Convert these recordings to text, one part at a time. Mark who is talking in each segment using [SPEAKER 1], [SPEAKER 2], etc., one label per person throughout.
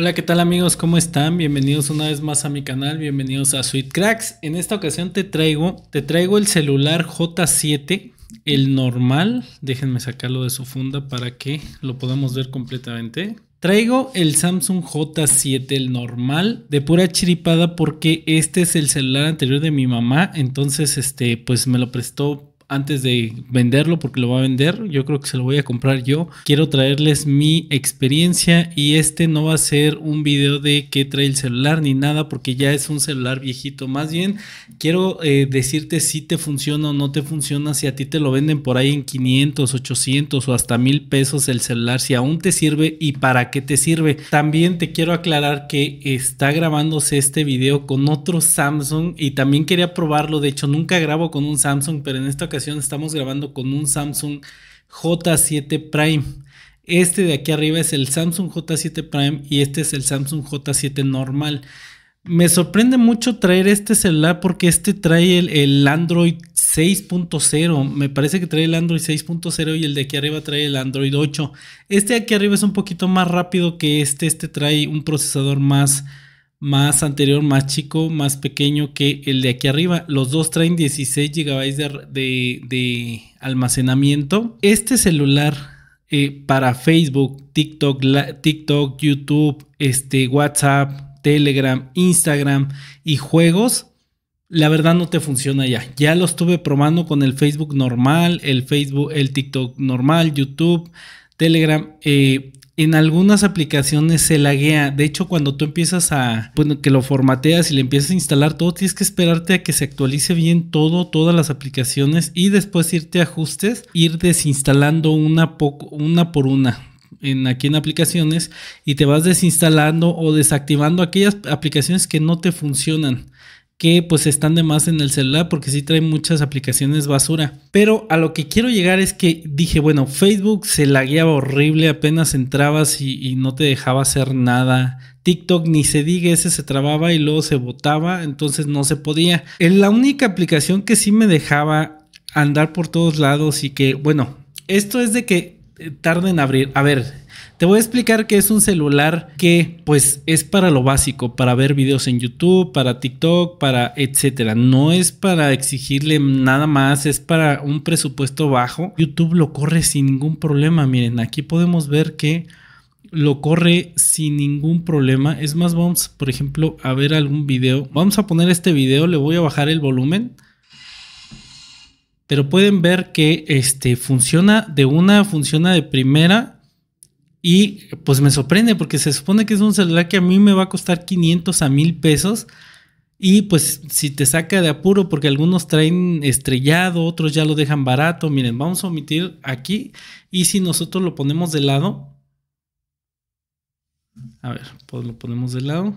[SPEAKER 1] Hola, ¿qué tal amigos? ¿Cómo están? Bienvenidos una vez más a mi canal, bienvenidos a Sweet Cracks. En esta ocasión te traigo, te traigo el celular J7, el normal. Déjenme sacarlo de su funda para que lo podamos ver completamente. Traigo el Samsung J7, el normal, de pura chiripada porque este es el celular anterior de mi mamá, entonces este pues me lo prestó antes de venderlo porque lo va a vender. Yo creo que se lo voy a comprar yo. Quiero traerles mi experiencia y este no va a ser un video de qué trae el celular ni nada porque ya es un celular viejito. Más bien quiero eh, decirte si te funciona o no te funciona, si a ti te lo venden por ahí en 500, 800 o hasta 1000 pesos el celular, si aún te sirve y para qué te sirve. También te quiero aclarar que está grabándose este video con otro Samsung y también quería probarlo. De hecho, nunca grabo con un Samsung, pero en esta ocasión estamos grabando con un Samsung J7 Prime. Este de aquí arriba es el Samsung J7 Prime y este es el Samsung J7 normal. Me sorprende mucho traer este celular porque este trae el, el Android 6.0. Me parece que trae el Android 6.0 y el de aquí arriba trae el Android 8. Este de aquí arriba es un poquito más rápido que este. Este trae un procesador más, más anterior, más chico, más pequeño que el de aquí arriba. Los dos traen 16 GB de, almacenamiento. Este celular eh, para Facebook, TikTok, TikTok, YouTube, este, WhatsApp, Telegram, Instagram y juegos, la verdad no te funciona ya. Ya lo estuve probando con el Facebook normal, el Facebook, el TikTok normal, YouTube, Telegram. Eh, en algunas aplicaciones se laguea. De hecho, cuando tú empiezas a, bueno, que lo formateas y le empiezas a instalar todo, tienes que esperarte a que se actualice bien todo, todas las aplicaciones y después irte a ajustes, ir desinstalando una, poco, una por una. En, aquí en aplicaciones y te vas desinstalando o desactivando aquellas aplicaciones que no te funcionan que pues están de más en el celular porque sí trae muchas aplicaciones basura. Pero a lo que quiero llegar es que dije, bueno, Facebook se lagueaba horrible, apenas entrabas y, no te dejaba hacer nada. TikTok ni se diga, ese se trababa y luego se botaba, entonces no se podía. En la única aplicación que sí me dejaba andar por todos lados y que, bueno, esto es de que eh, tarde en abrir. A ver, te voy a explicar que es un celular que pues es para lo básico, para ver videos en YouTube, para TikTok, para etcétera. No es para exigirle nada más, es para un presupuesto bajo. YouTube lo corre sin ningún problema. Miren, aquí podemos ver que lo corre sin ningún problema. Es más, vamos, por ejemplo, a ver algún video. Vamos a poner este video, le voy a bajar el volumen. Pero pueden ver que este funciona de una, funciona de primera y pues me sorprende porque se supone que es un celular que a mí me va a costar 500 a 1000 pesos. Y pues si te saca de apuro porque algunos traen estrellado, otros ya lo dejan barato. Miren, vamos a omitir aquí. Y si nosotros lo ponemos de lado. A ver, pues lo ponemos de lado.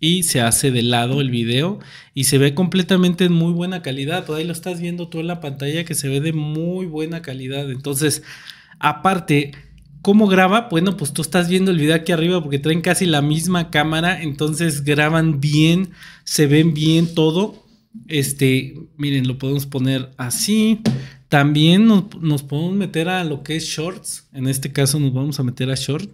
[SPEAKER 1] Y se hace de lado el video y se ve completamente en muy buena calidad. todavía lo estás viendo tú en la pantalla que se ve de muy buena calidad. Entonces, aparte, ¿Cómo graba? Bueno, pues tú estás viendo el video aquí arriba porque traen casi la misma cámara, entonces graban bien, se ven bien todo. Este, miren, lo podemos poner así. También nos, podemos meter a lo que es shorts. En este caso nos vamos a meter a short.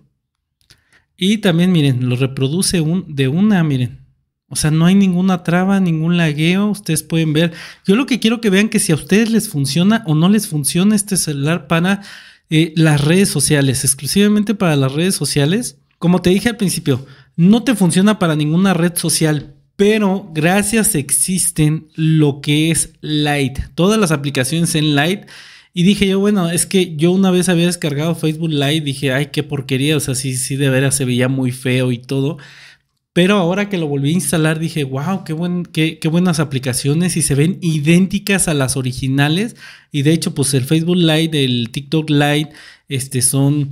[SPEAKER 1] Y también, miren, lo reproduce de una, miren. O sea, no hay ninguna traba, ningún lagueo. Ustedes pueden ver. Yo lo que quiero que vean que si a ustedes les funciona o no les funciona este celular para eh, las redes sociales, exclusivamente para las redes sociales. Como te dije al principio, no te funciona para ninguna red social, pero gracias existen lo que es light todas las aplicaciones en light Y dije yo, bueno, es que yo una vez había descargado Facebook Lite, dije, ay, qué porquería, o sea, sí, sí, de veras se veía muy feo y todo. Pero ahora que lo volví a instalar dije, wow, qué, buen, qué, buenas aplicaciones y se ven idénticas a las originales. Y de hecho, pues el Facebook Lite, el TikTok Lite, este, son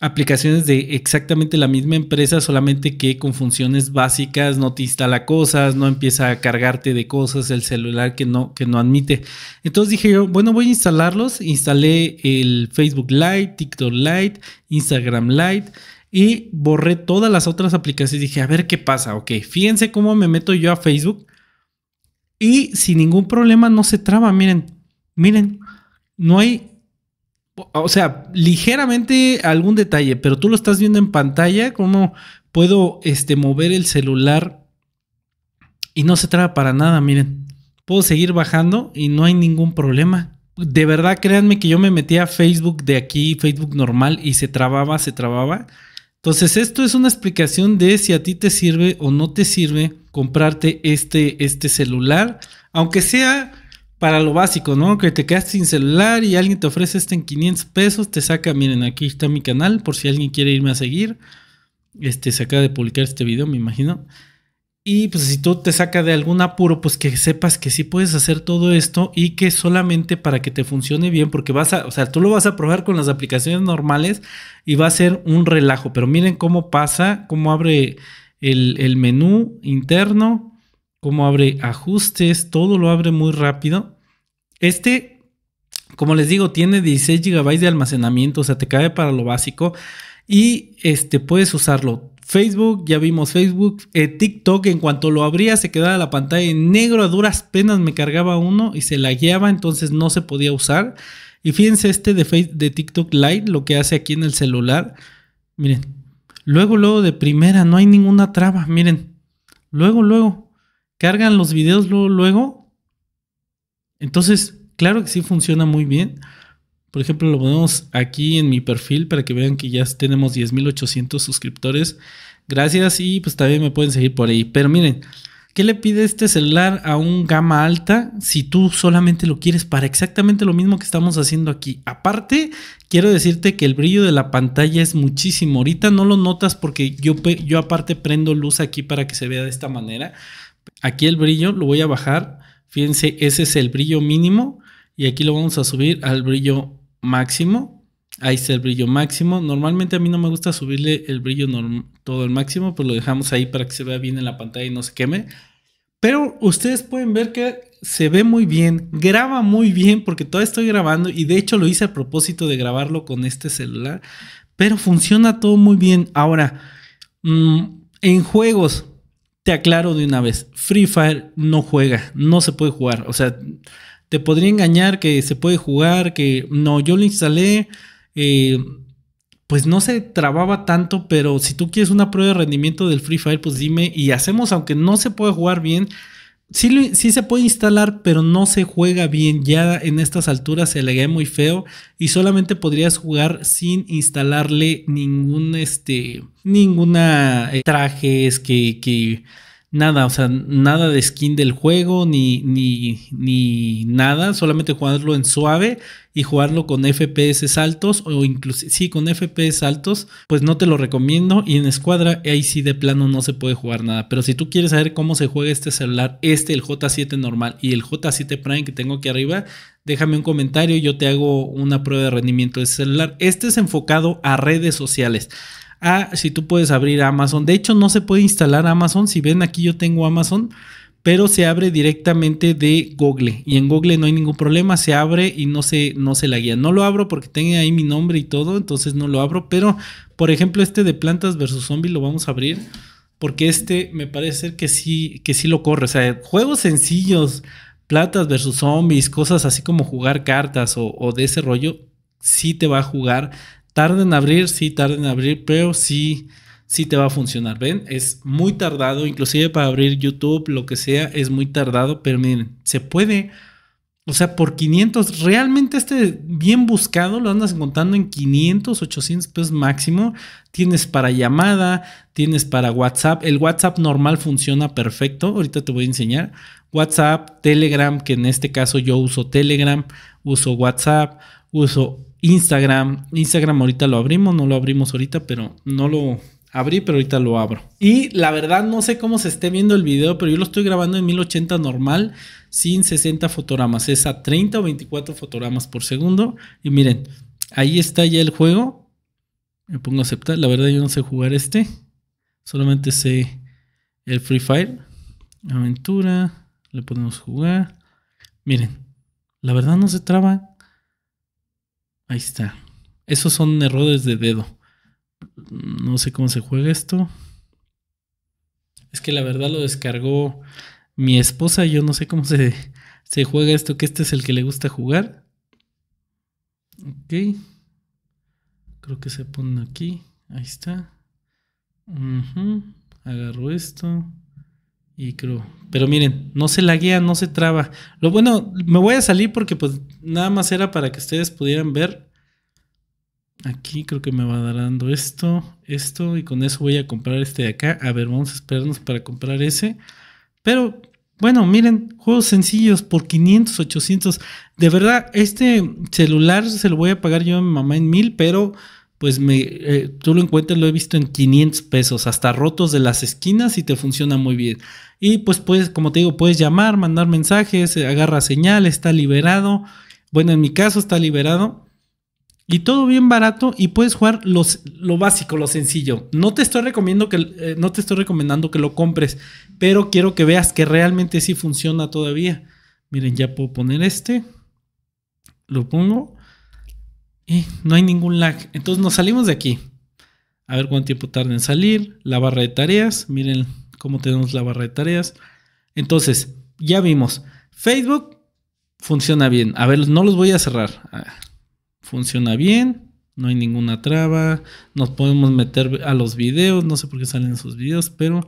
[SPEAKER 1] aplicaciones de exactamente la misma empresa, solamente que con funciones básicas, no te instala cosas, no empieza a cargarte de cosas el celular que no, que no admite. Entonces dije bueno, voy a instalarlos. Instalé el Facebook Lite, TikTok Lite, Instagram Lite y borré todas las otras aplicaciones. Dije, a ver qué pasa, ok, fíjense cómo me meto yo a Facebook y sin ningún problema no se traba, miren, miren, no hay, o sea, ligeramente algún detalle, pero tú lo estás viendo en pantalla, cómo puedo este, mover el celular y no se traba para nada, miren. Puedo seguir bajando y no hay ningún problema de verdad, créanme que yo me metía a Facebook de aquí, Facebook normal, y se trababa, se trababa. Entonces, esto es una explicación de si a ti te sirve o no te sirve comprarte este, este celular, aunque sea para lo básico, ¿no? Que te quedas sin celular y alguien te ofrece este en 500 pesos, te saca, miren, aquí está mi canal por si alguien quiere irme a seguir. Este se acaba de publicar este video, me imagino. Y pues si tú te saca de algún apuro, pues que sepas que sí puedes hacer todo esto y que solamente para que te funcione bien, porque vas a, o sea, tú lo vas a probar con las aplicaciones normales y va a ser un relajo. Pero miren cómo pasa, cómo abre el, el menú interno, cómo abre ajustes, todo lo abre muy rápido. Este, como les digo, tiene 16 GB de almacenamiento, o sea, te cae para lo básico y este, puedes usarlo Facebook, ya vimos Facebook, eh, TikTok, en cuanto lo abría se quedaba la pantalla en negro, a duras penas me cargaba uno y se la guiaba, entonces no se podía usar. Y fíjense este de, de TikTok Lite, lo que hace aquí en el celular. Miren, luego, luego de primera, no hay ninguna traba, miren. Luego, luego, cargan los videos, luego, luego. Entonces, claro que sí funciona muy bien. Por ejemplo, lo ponemos aquí en mi perfil para que vean que ya tenemos 10.800 suscriptores. Gracias y pues también me pueden seguir por ahí. Pero miren, ¿qué le pide este celular a un gama alta si tú solamente lo quieres para exactamente lo mismo que estamos haciendo aquí? Aparte, quiero decirte que el brillo de la pantalla es muchísimo. Ahorita no lo notas porque yo, yo aparte prendo luz aquí para que se vea de esta manera. Aquí el brillo lo voy a bajar. Fíjense, ese es el brillo mínimo y aquí lo vamos a subir al brillo máximo. Ahí está el brillo máximo. Normalmente a mí no me gusta subirle el brillo todo el máximo, pues lo dejamos ahí para que se vea bien en la pantalla y no se queme. Pero ustedes pueden ver que se ve muy bien, graba muy bien porque todavía estoy grabando y de hecho lo hice a propósito de grabarlo con este celular, pero funciona todo muy bien. Ahora, mm, en juegos, te aclaro de una vez, Free Fire no juega, no se puede jugar, o sea, te podría engañar que se puede jugar, que no, yo lo instalé, eh, pues no se trababa tanto, pero si tú quieres una prueba de rendimiento del Free Fire, pues dime y hacemos, aunque no se puede jugar bien. Sí, se puede instalar, pero no se juega bien. Ya en estas alturas se le ve muy feo y solamente podrías jugar sin instalarle ningún, este, ninguna eh, trajes que, que nada, o sea, nada de skin del juego, ni, ni, nada, solamente jugarlo en suave y jugarlo con FPS altos o incluso, sí, con FPS altos, pues no te lo recomiendo y en escuadra ahí sí de plano no se puede jugar nada, pero si tú quieres saber cómo se juega este celular, este, el J7 normal y el J7 Prime que tengo aquí arriba, déjame un comentario, y yo te hago una prueba de rendimiento de ese celular. Este es enfocado a redes sociales. Ah, si tú puedes abrir Amazon. De hecho, no se puede instalar Amazon. Si ven aquí yo tengo Amazon, pero se abre directamente de Google. Y en Google no hay ningún problema, se abre y no se, no se la guía. No lo abro porque tiene ahí mi nombre y todo, entonces no lo abro. Pero, por ejemplo, este de plantas versus zombies lo vamos a abrir. Porque este me parece que sí, que sí lo corre. O sea, juegos sencillos, plantas versus zombies, cosas así como jugar cartas o, o de ese rollo, sí te va a jugar Tarda en abrir, sí, tarden en abrir, pero sí, sí te va a funcionar. ¿Ven? Es muy tardado, inclusive para abrir YouTube, lo que sea, es muy tardado, pero miren, se puede. O sea, por 500, realmente este bien buscado lo andas encontrando en 500, 800 pesos máximo. Tienes para llamada, tienes para WhatsApp. El WhatsApp normal funciona perfecto. Ahorita te voy a enseñar. WhatsApp, Telegram, que en este caso yo uso Telegram, uso WhatsApp, uso Instagram. Instagram ahorita lo abrimos, no lo abrimos ahorita, pero no lo abrí, pero ahorita lo abro. Y la verdad no sé cómo se esté viendo el video, pero yo lo estoy grabando en 1080 normal, sin 60 fotogramas. Es a 30 o 24 fotogramas por segundo. Y miren, ahí está ya el juego. Me pongo a aceptar. La verdad yo no sé jugar este. Solamente sé el Free Fire. Aventura. Le podemos jugar. Miren, la verdad no se traba. Ahí está. Esos son errores de dedo. No sé cómo se juega esto. Es que la verdad lo descargó mi esposa. Yo no sé cómo se, juega esto, que este es el que le gusta jugar. Ok. Creo que se pone aquí. Ahí está. Agarro esto. Y creo. Pero miren, no se laguea, no se traba. Lo bueno, me voy a salir porque pues nada más era para que ustedes pudieran ver. Aquí creo que me va dando esto, esto, y con eso voy a comprar este de acá. A ver, vamos a esperarnos para comprar ese. Pero bueno, miren, juegos sencillos por 500, 800. De verdad, este celular se lo voy a pagar yo a mi mamá en mil, pero pues me, eh, tú lo encuentras, lo he visto en 500 pesos, hasta rotos de las esquinas y te funciona muy bien. Y pues puedes, como te digo, puedes llamar, mandar mensajes, eh, agarra señal, está liberado. Bueno, en mi caso está liberado. Y todo bien barato y puedes jugar los, lo básico, lo sencillo. No te, estoy recomiendo que, eh, no te estoy recomendando que lo compres, pero quiero que veas que realmente sí funciona todavía. Miren, ya puedo poner este. Lo pongo. Y no hay ningún lag. Entonces nos salimos de aquí. A ver cuánto tiempo tarda en salir. La barra de tareas. Miren cómo tenemos la barra de tareas. Entonces, ya vimos. Facebook funciona bien. A ver, no los voy a cerrar. Ah, funciona bien. No hay ninguna traba. Nos podemos meter a los videos. No sé por qué salen esos videos, pero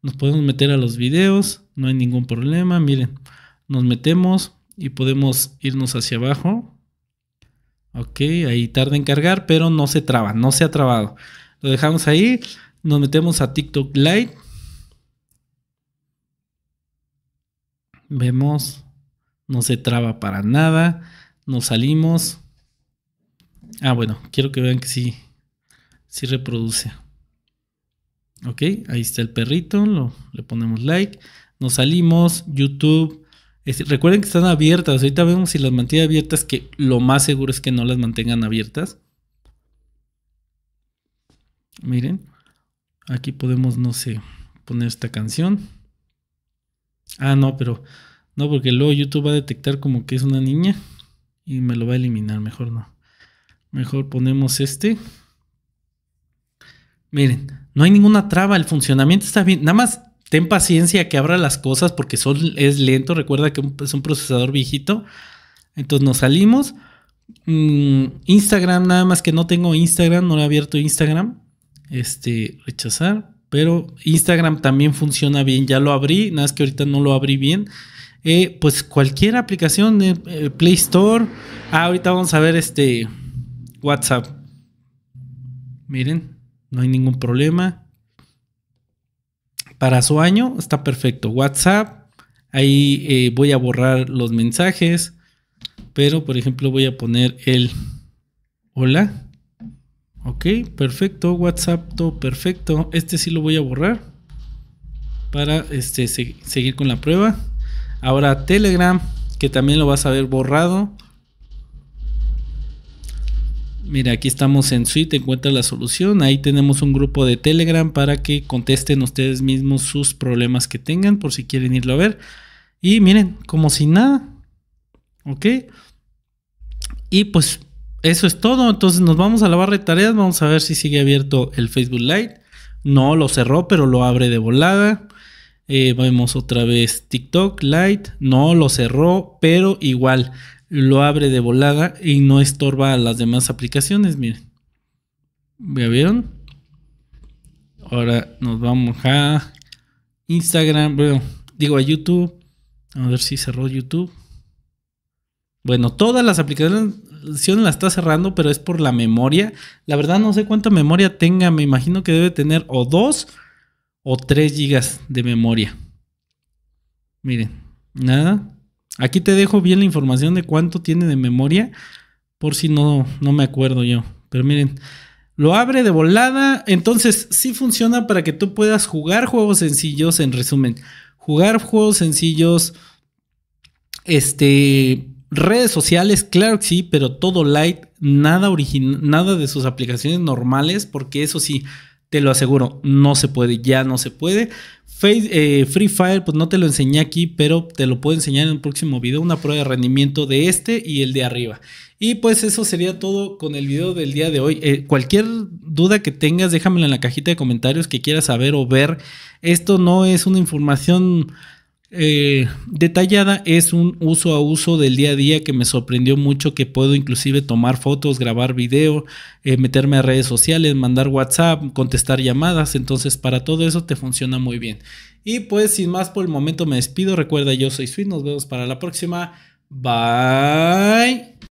[SPEAKER 1] nos podemos meter a los videos. No hay ningún problema. Miren, nos metemos y podemos irnos hacia abajo Ok, ahí tarda en cargar, pero no se traba, no se ha trabado. Lo dejamos ahí, nos metemos a TikTok Lite. Vemos, no se traba para nada. Nos salimos. Ah, bueno, quiero que vean que sí, sí reproduce. Ok, ahí está el perrito, le ponemos like. Nos salimos, YouTube, recuerden que están abiertas. Ahorita vemos si las mantiene abiertas, que lo más seguro es que no las mantengan abiertas. Miren, aquí podemos, no sé, poner esta canción. Ah, no, pero no, porque luego YouTube va a detectar como que es una niña y me lo va a eliminar. Mejor no. Mejor ponemos este. Miren, no hay ninguna traba, el funcionamiento está bien. Nada más ten paciencia que abra las cosas porque es lento. Recuerda que es un procesador viejito. Entonces nos salimos. Mm, Instagram, nada más que no tengo Instagram, no he abierto Instagram. Este, rechazar. Pero Instagram también funciona bien. Ya lo abrí, nada más que ahorita no lo abrí bien. Eh, pues cualquier aplicación eh, eh, Play Store. Ah, ahorita vamos a ver este WhatsApp. Miren, no hay ningún problema para su año está perfecto. WhatsApp, ahí eh, voy a borrar los mensajes, pero por ejemplo voy a poner el hola. Ok, perfecto, WhatsApp, todo perfecto. Este sí lo voy a borrar para este, seguir con la prueba. Ahora Telegram, que también lo vas a ver borrado. Mira, aquí estamos en Suite, encuentra la solución. Ahí tenemos un grupo de Telegram para que contesten ustedes mismos sus problemas que tengan por si quieren irlo a ver. Y miren, como si nada. ¿Ok? Y pues eso es todo. Entonces nos vamos a la barra de tareas. Vamos a ver si sigue abierto el Facebook Lite. No, lo cerró, pero lo abre de volada. Eh, vemos otra vez TikTok Lite. No, lo cerró, pero igual lo abre de volada y no estorba a las demás aplicaciones, miren. ¿Ya vieron? Ahora nos vamos a Instagram, bueno, digo a YouTube. A ver si cerró YouTube. Bueno, todas las aplicaciones la está cerrando, pero es por la memoria. La verdad no sé cuánta memoria tenga. Me imagino que debe tener o 2 o 3 gigas de memoria. Miren, nada. Aquí te dejo bien la información de cuánto tiene de memoria, por si no, no me acuerdo yo. Pero miren, lo abre de volada, entonces sí funciona para que tú puedas jugar juegos sencillos, en resumen, jugar juegos sencillos, este, redes sociales, claro que sí, pero todo light, nada, nada de sus aplicaciones normales, porque eso sí, te lo aseguro, no se puede, ya no se puede. Eh, Free Fire, pues no te lo enseñé aquí, pero te lo puedo enseñar en un próximo video, una prueba de rendimiento de este y el de arriba. Y pues eso sería todo con el video del día de hoy. Eh, cualquier duda que tengas, déjamela en la cajita de comentarios que quieras saber o ver. Esto no es una información eh, detallada es un uso a uso del día a día que me sorprendió mucho que puedo inclusive tomar fotos, grabar video, eh, meterme a redes sociales, mandar WhatsApp, contestar llamadas, entonces para todo eso te funciona muy bien. Y pues sin más por el momento me despido, recuerda yo soy Sweet, nos vemos para la próxima, bye.